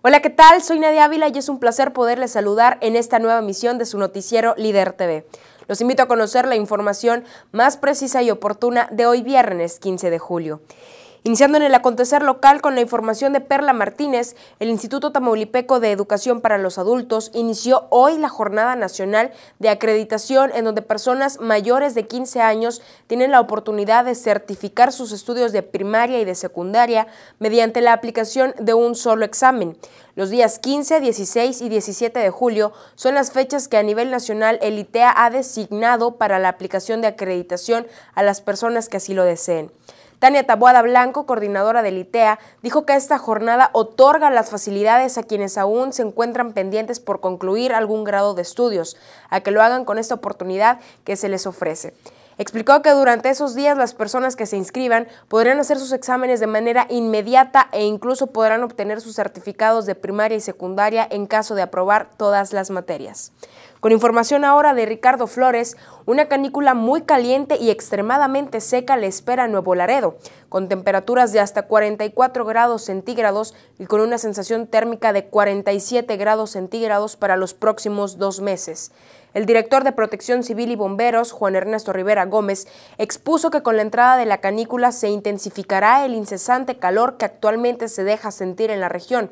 Hola, ¿qué tal? Soy Nadia Ávila y es un placer poderles saludar en esta nueva emisión de su noticiero Líder TV. Los invito a conocer la información más precisa y oportuna de hoy viernes 15 de julio. Iniciando en el acontecer local con la información de Perla Martínez, el Instituto Tamaulipeco de Educación para los Adultos inició hoy la Jornada Nacional de Acreditación en donde personas mayores de 15 años tienen la oportunidad de certificar sus estudios de primaria y de secundaria mediante la aplicación de un solo examen. Los días 15, 16 y 17 de julio son las fechas que a nivel nacional el ITEA ha designado para la aplicación de acreditación a las personas que así lo deseen. Tania Taboada Blanco, coordinadora del ITEA, dijo que esta jornada otorga las facilidades a quienes aún se encuentran pendientes por concluir algún grado de estudios, a que lo hagan con esta oportunidad que se les ofrece. Explicó que durante esos días las personas que se inscriban podrán hacer sus exámenes de manera inmediata e incluso podrán obtener sus certificados de primaria y secundaria en caso de aprobar todas las materias. Con información ahora de Ricardo Flores, una canícula muy caliente y extremadamente seca le espera a Nuevo Laredo, con temperaturas de hasta 44 grados centígrados y con una sensación térmica de 47 grados centígrados para los próximos dos meses. El director de Protección Civil y Bomberos, Juan Ernesto Rivera Gómez, expuso que con la entrada de la canícula se intensificará el incesante calor que actualmente se deja sentir en la región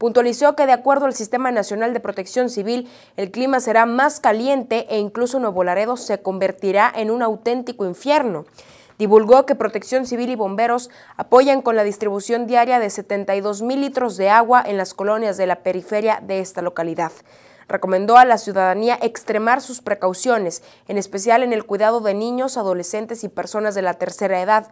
Puntualizó que de acuerdo al Sistema Nacional de Protección Civil, el clima será más caliente e incluso Nuevo Laredo se convertirá en un auténtico infierno. Divulgó que Protección Civil y bomberos apoyan con la distribución diaria de 72 mil litros de agua en las colonias de la periferia de esta localidad. Recomendó a la ciudadanía extremar sus precauciones, en especial en el cuidado de niños, adolescentes y personas de la tercera edad.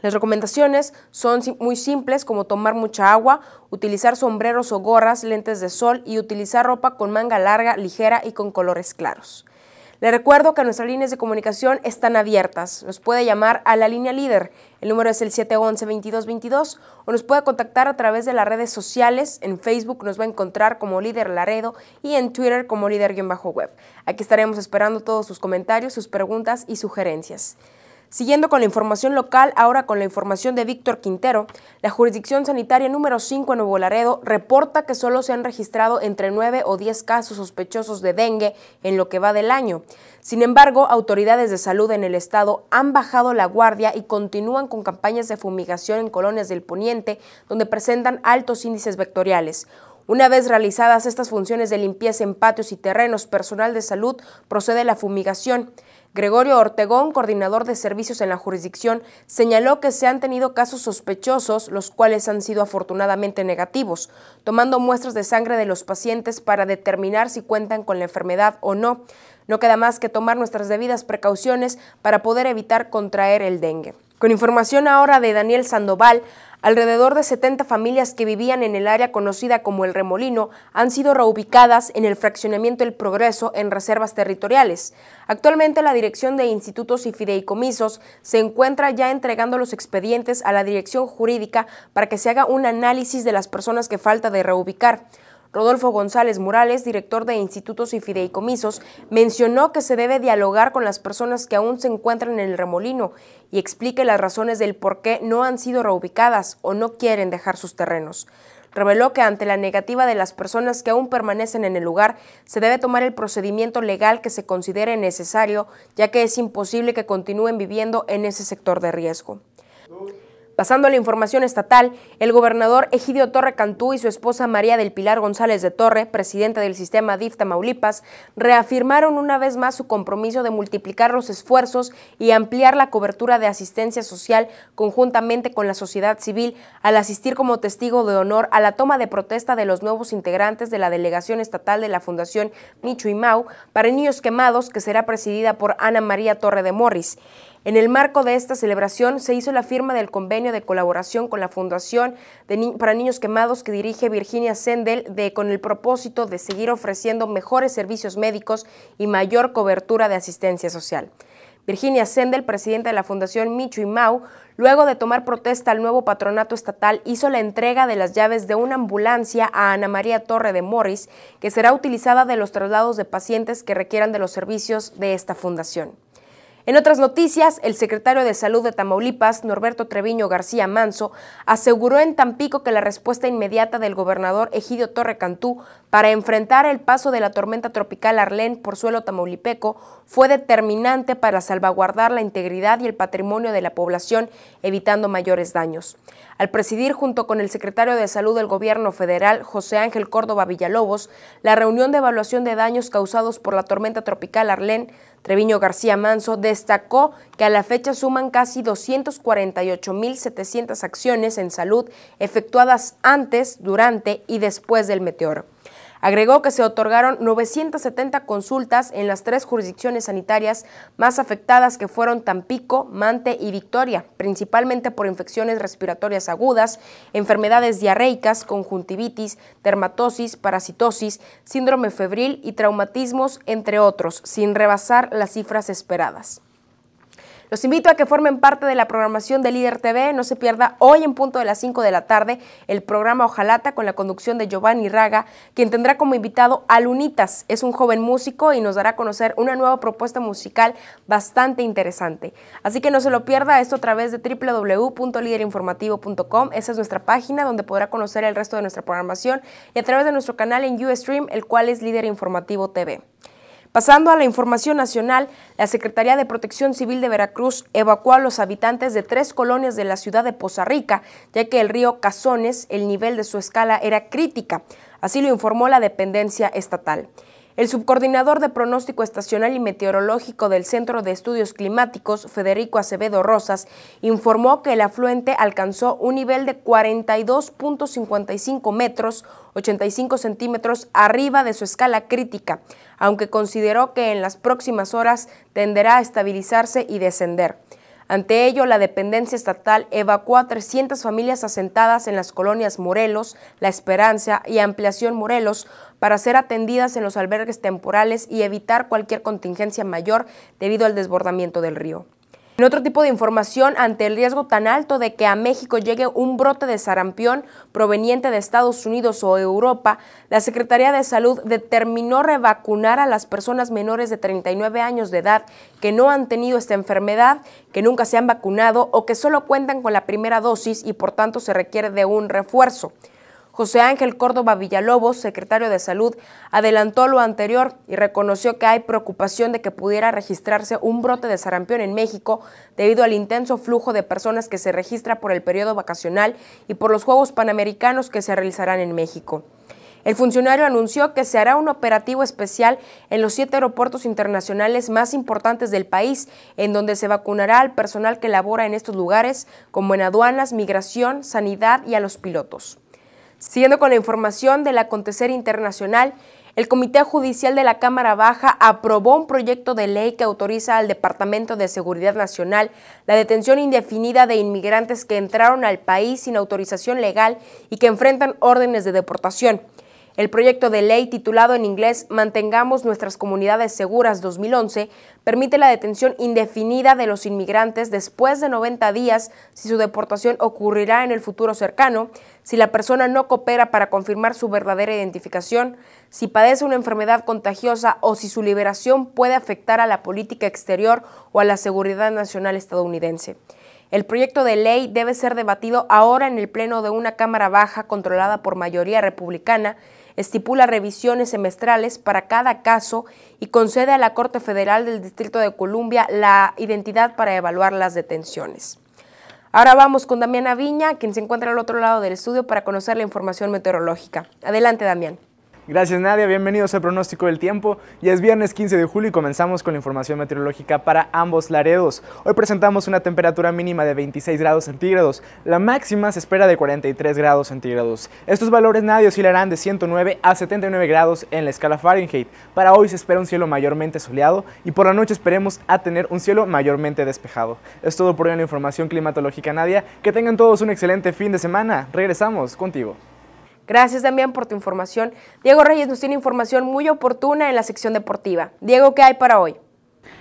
Las recomendaciones son muy simples como tomar mucha agua, utilizar sombreros o gorras, lentes de sol y utilizar ropa con manga larga, ligera y con colores claros. Le recuerdo que nuestras líneas de comunicación están abiertas. Nos puede llamar a la línea líder. El número es el 711-2222 o nos puede contactar a través de las redes sociales. En Facebook nos va a encontrar como líder Laredo y en Twitter como líder-web. Aquí estaremos esperando todos sus comentarios, sus preguntas y sugerencias. Siguiendo con la información local, ahora con la información de Víctor Quintero, la jurisdicción sanitaria número 5 en Nuevo Laredo reporta que solo se han registrado entre 9 o 10 casos sospechosos de dengue en lo que va del año. Sin embargo, autoridades de salud en el estado han bajado la guardia y continúan con campañas de fumigación en colonias del poniente donde presentan altos índices vectoriales. Una vez realizadas estas funciones de limpieza en patios y terrenos, personal de salud procede a la fumigación. Gregorio Ortegón, coordinador de servicios en la jurisdicción, señaló que se han tenido casos sospechosos, los cuales han sido afortunadamente negativos, tomando muestras de sangre de los pacientes para determinar si cuentan con la enfermedad o no. No queda más que tomar nuestras debidas precauciones para poder evitar contraer el dengue. Con información ahora de Daniel Sandoval, Alrededor de 70 familias que vivían en el área conocida como El Remolino han sido reubicadas en el fraccionamiento El Progreso en reservas territoriales. Actualmente la Dirección de Institutos y Fideicomisos se encuentra ya entregando los expedientes a la Dirección Jurídica para que se haga un análisis de las personas que falta de reubicar. Rodolfo González Morales, director de Institutos y Fideicomisos, mencionó que se debe dialogar con las personas que aún se encuentran en el remolino y explique las razones del por qué no han sido reubicadas o no quieren dejar sus terrenos reveló que ante la negativa de las personas que aún permanecen en el lugar, se debe tomar el procedimiento legal que se considere necesario, ya que es imposible que continúen viviendo en ese sector de riesgo. Pasando a la información estatal, el gobernador Egidio Torre Cantú y su esposa María del Pilar González de Torre, presidenta del sistema DIF Tamaulipas, reafirmaron una vez más su compromiso de multiplicar los esfuerzos y ampliar la cobertura de asistencia social conjuntamente con la sociedad civil al asistir como testigo de honor a la toma de protesta de los nuevos integrantes de la delegación estatal de la Fundación mau para niños quemados que será presidida por Ana María Torre de Morris. En el marco de esta celebración se hizo la firma del convenio de colaboración con la Fundación para Niños Quemados que dirige Virginia Sendel de, con el propósito de seguir ofreciendo mejores servicios médicos y mayor cobertura de asistencia social. Virginia Sendel, presidenta de la Fundación Michu y Mau, luego de tomar protesta al nuevo patronato estatal, hizo la entrega de las llaves de una ambulancia a Ana María Torre de Morris, que será utilizada de los traslados de pacientes que requieran de los servicios de esta fundación. En otras noticias, el secretario de Salud de Tamaulipas, Norberto Treviño García Manso, aseguró en Tampico que la respuesta inmediata del gobernador Egidio Torre Cantú para enfrentar el paso de la tormenta tropical Arlén por suelo tamaulipeco fue determinante para salvaguardar la integridad y el patrimonio de la población, evitando mayores daños. Al presidir junto con el secretario de Salud del Gobierno Federal, José Ángel Córdoba Villalobos, la reunión de evaluación de daños causados por la tormenta tropical Arlén, Treviño García Manso destacó que a la fecha suman casi 248.700 acciones en salud efectuadas antes, durante y después del meteoro. Agregó que se otorgaron 970 consultas en las tres jurisdicciones sanitarias más afectadas que fueron Tampico, Mante y Victoria, principalmente por infecciones respiratorias agudas, enfermedades diarreicas, conjuntivitis, dermatosis, parasitosis, síndrome febril y traumatismos, entre otros, sin rebasar las cifras esperadas. Los invito a que formen parte de la programación de Líder TV. No se pierda hoy en punto de las 5 de la tarde el programa Ojalata con la conducción de Giovanni Raga, quien tendrá como invitado a Lunitas. Es un joven músico y nos dará a conocer una nueva propuesta musical bastante interesante. Así que no se lo pierda esto a través de www.liderinformativo.com. Esa es nuestra página donde podrá conocer el resto de nuestra programación y a través de nuestro canal en Ustream, el cual es Líder Informativo TV. Pasando a la información nacional, la Secretaría de Protección Civil de Veracruz evacuó a los habitantes de tres colonias de la ciudad de Poza Rica, ya que el río Cazones, el nivel de su escala era crítica, así lo informó la dependencia estatal. El subcoordinador de pronóstico estacional y meteorológico del Centro de Estudios Climáticos, Federico Acevedo Rosas, informó que el afluente alcanzó un nivel de 42.55 metros, 85 centímetros arriba de su escala crítica, aunque consideró que en las próximas horas tenderá a estabilizarse y descender. Ante ello, la dependencia estatal evacuó a 300 familias asentadas en las colonias Morelos, La Esperanza y Ampliación Morelos para ser atendidas en los albergues temporales y evitar cualquier contingencia mayor debido al desbordamiento del río. En otro tipo de información, ante el riesgo tan alto de que a México llegue un brote de sarampión proveniente de Estados Unidos o Europa, la Secretaría de Salud determinó revacunar a las personas menores de 39 años de edad que no han tenido esta enfermedad, que nunca se han vacunado o que solo cuentan con la primera dosis y por tanto se requiere de un refuerzo. José Ángel Córdoba Villalobos, secretario de Salud, adelantó lo anterior y reconoció que hay preocupación de que pudiera registrarse un brote de sarampión en México debido al intenso flujo de personas que se registra por el periodo vacacional y por los Juegos Panamericanos que se realizarán en México. El funcionario anunció que se hará un operativo especial en los siete aeropuertos internacionales más importantes del país, en donde se vacunará al personal que labora en estos lugares, como en aduanas, migración, sanidad y a los pilotos. Siguiendo con la información del acontecer internacional, el Comité Judicial de la Cámara Baja aprobó un proyecto de ley que autoriza al Departamento de Seguridad Nacional la detención indefinida de inmigrantes que entraron al país sin autorización legal y que enfrentan órdenes de deportación. El proyecto de ley titulado en inglés Mantengamos nuestras comunidades seguras 2011 permite la detención indefinida de los inmigrantes después de 90 días si su deportación ocurrirá en el futuro cercano, si la persona no coopera para confirmar su verdadera identificación, si padece una enfermedad contagiosa o si su liberación puede afectar a la política exterior o a la seguridad nacional estadounidense. El proyecto de ley debe ser debatido ahora en el Pleno de una Cámara Baja controlada por mayoría republicana estipula revisiones semestrales para cada caso y concede a la Corte Federal del Distrito de Columbia la identidad para evaluar las detenciones. Ahora vamos con Damián Aviña, quien se encuentra al otro lado del estudio para conocer la información meteorológica. Adelante, Damián. Gracias Nadia, bienvenidos al Pronóstico del Tiempo. Y es viernes 15 de julio y comenzamos con la información meteorológica para ambos laredos. Hoy presentamos una temperatura mínima de 26 grados centígrados, la máxima se espera de 43 grados centígrados. Estos valores nadie oscilarán de 109 a 79 grados en la escala Fahrenheit. Para hoy se espera un cielo mayormente soleado y por la noche esperemos a tener un cielo mayormente despejado. Es todo por hoy en la información climatológica Nadia, que tengan todos un excelente fin de semana, regresamos contigo. Gracias también por tu información. Diego Reyes nos tiene información muy oportuna en la sección deportiva. Diego, ¿qué hay para hoy?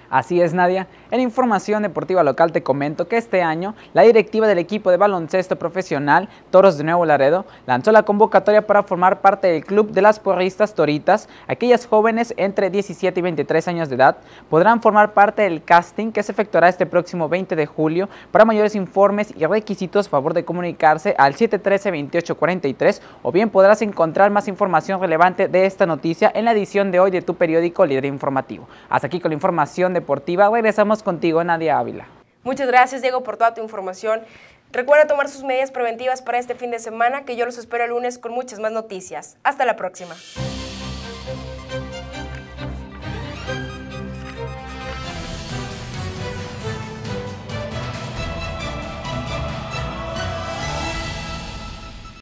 Así es, Nadia. En información deportiva local te comento que este año la directiva del equipo de baloncesto profesional Toros de Nuevo Laredo lanzó la convocatoria para formar parte del club de las porristas toritas. Aquellas jóvenes entre 17 y 23 años de edad podrán formar parte del casting que se efectuará este próximo 20 de julio. Para mayores informes y requisitos, favor de comunicarse al 713-2843 o bien podrás encontrar más información relevante de esta noticia en la edición de hoy de tu periódico Líder Informativo. Hasta aquí con la información deportiva, regresamos contigo, Nadia Ávila. Muchas gracias, Diego, por toda tu información. Recuerda tomar sus medidas preventivas para este fin de semana, que yo los espero el lunes con muchas más noticias. Hasta la próxima.